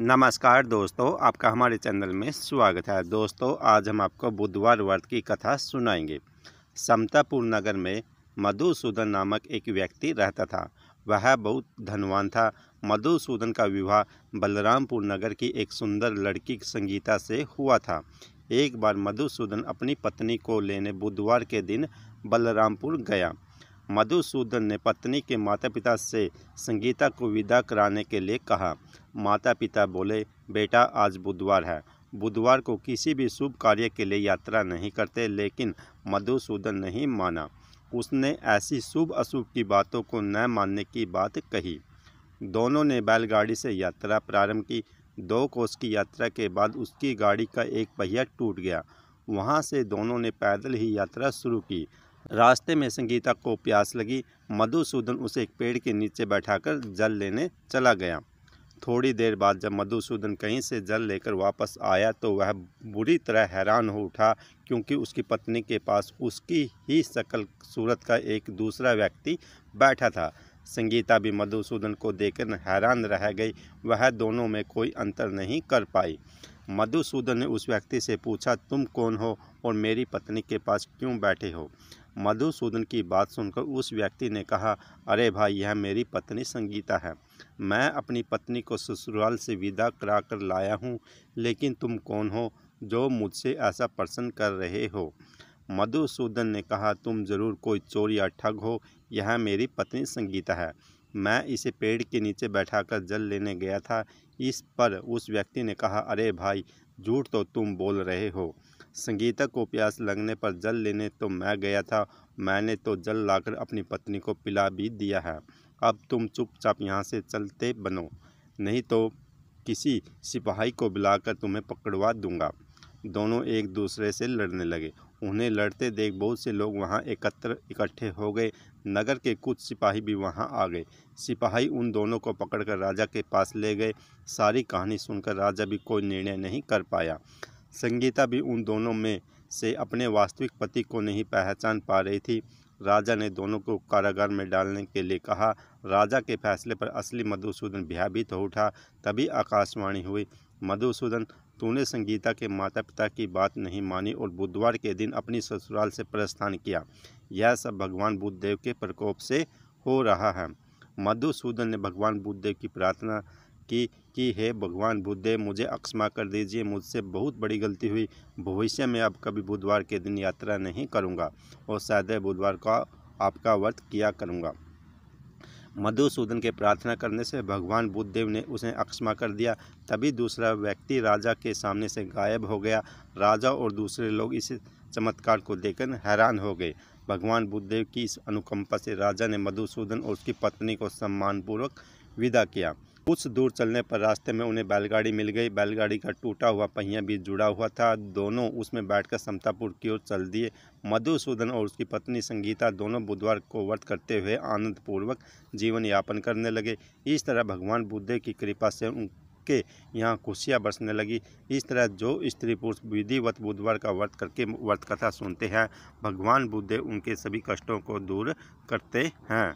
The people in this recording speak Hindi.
नमस्कार दोस्तों आपका हमारे चैनल में स्वागत है दोस्तों आज हम आपको बुधवार व्रत की कथा सुनाएंगे समतापुर नगर में मधुसूदन नामक एक व्यक्ति रहता था वह बहुत धनवान था मधुसूदन का विवाह बलरामपुर नगर की एक सुंदर लड़की संगीता से हुआ था एक बार मधुसूदन अपनी पत्नी को लेने बुधवार के दिन बलरामपुर गया मधुसूदन ने पत्नी के माता पिता से संगीता को विदा कराने के लिए कहा माता पिता बोले बेटा आज बुधवार है बुधवार को किसी भी शुभ कार्य के लिए यात्रा नहीं करते लेकिन मधुसूदन नहीं माना उसने ऐसी शुभ अशुभ की बातों को न मानने की बात कही दोनों ने बैलगाड़ी से यात्रा प्रारंभ की दो कोस की यात्रा के बाद उसकी गाड़ी का एक पहिया टूट गया वहाँ से दोनों ने पैदल ही यात्रा शुरू की रास्ते में संगीता को प्यास लगी मधुसूदन उसे एक पेड़ के नीचे बैठाकर जल लेने चला गया थोड़ी देर बाद जब मधुसूदन कहीं से जल लेकर वापस आया तो वह बुरी तरह हैरान हो उठा क्योंकि उसकी पत्नी के पास उसकी ही शकल सूरत का एक दूसरा व्यक्ति बैठा था संगीता भी मधुसूदन को देखकर हैरान रह गई वह दोनों में कोई अंतर नहीं कर पाई मधुसूदन ने उस व्यक्ति से पूछा तुम कौन हो और मेरी पत्नी के पास क्यों बैठे हो मधुसूदन की बात सुनकर उस व्यक्ति ने कहा अरे भाई यह मेरी पत्नी संगीता है मैं अपनी पत्नी को ससुराल से विदा करा कर लाया हूँ लेकिन तुम कौन हो जो मुझसे ऐसा प्रश्न कर रहे हो मधुसूदन ने कहा तुम जरूर कोई चोर या ठग हो यह मेरी पत्नी संगीता है मैं इसे पेड़ के नीचे बैठाकर जल लेने गया था इस पर उस व्यक्ति ने कहा अरे भाई झूठ तो तुम बोल रहे हो संगीता को प्यास लगने पर जल लेने तो मैं गया था मैंने तो जल लाकर अपनी पत्नी को पिला भी दिया है अब तुम चुपचाप यहाँ से चलते बनो नहीं तो किसी सिपाही को बुलाकर तुम्हें पकड़वा दूंगा दोनों एक दूसरे से लड़ने लगे उन्हें लड़ते देख बहुत से लोग वहाँ एकत्र इकट्ठे हो गए नगर के कुछ सिपाही भी वहाँ आ गए सिपाही उन दोनों को पकड़कर राजा के पास ले गए सारी कहानी सुनकर राजा भी कोई निर्णय नहीं कर पाया संगीता भी उन दोनों में से अपने वास्तविक पति को नहीं पहचान पा रही थी राजा ने दोनों को कारागार में डालने के लिए कहा राजा के फैसले पर असली मधुसूदन भयभीत हो उठा तभी आकाशवाणी हुई मधुसूदन तूने संगीता के माता पिता की बात नहीं मानी और बुधवार के दिन अपनी ससुराल से प्रस्थान किया यह सब भगवान बुद्धदेव के प्रकोप से हो रहा है मधुसूदन ने भगवान बुद्धदेव की प्रार्थना की कि हे भगवान बुद्धदेव मुझे अक्षमा कर दीजिए मुझसे बहुत बड़ी गलती हुई भविष्य में अब कभी बुधवार के दिन यात्रा नहीं करूँगा और सदैव बुधवार का आपका व्रत किया करूँगा मधुसूदन के प्रार्थना करने से भगवान बुद्धदेव ने उसे अक्षमा कर दिया तभी दूसरा व्यक्ति राजा के सामने से गायब हो गया राजा और दूसरे लोग इस चमत्कार को देखकर हैरान हो गए भगवान बुद्धदेव की इस अनुकंपा से राजा ने मधुसूदन और उसकी पत्नी को सम्मानपूर्वक विदा किया कुछ दूर चलने पर रास्ते में उन्हें बैलगाड़ी मिल गई बैलगाड़ी का टूटा हुआ पहिया भी जुड़ा हुआ था दोनों उसमें बैठकर समतापुर की ओर चल दिए मधुसूदन और उसकी पत्नी संगीता दोनों बुधवार को व्रत करते हुए आनंदपूर्वक जीवन यापन करने लगे इस तरह भगवान बुद्ध की कृपा से के यहाँ खुशियाँ बरसने लगी इस तरह जो स्त्री पुरुष विधिवत बुधवार का व्रत करके व्रत कथा सुनते हैं भगवान बुद्ध उनके सभी कष्टों को दूर करते हैं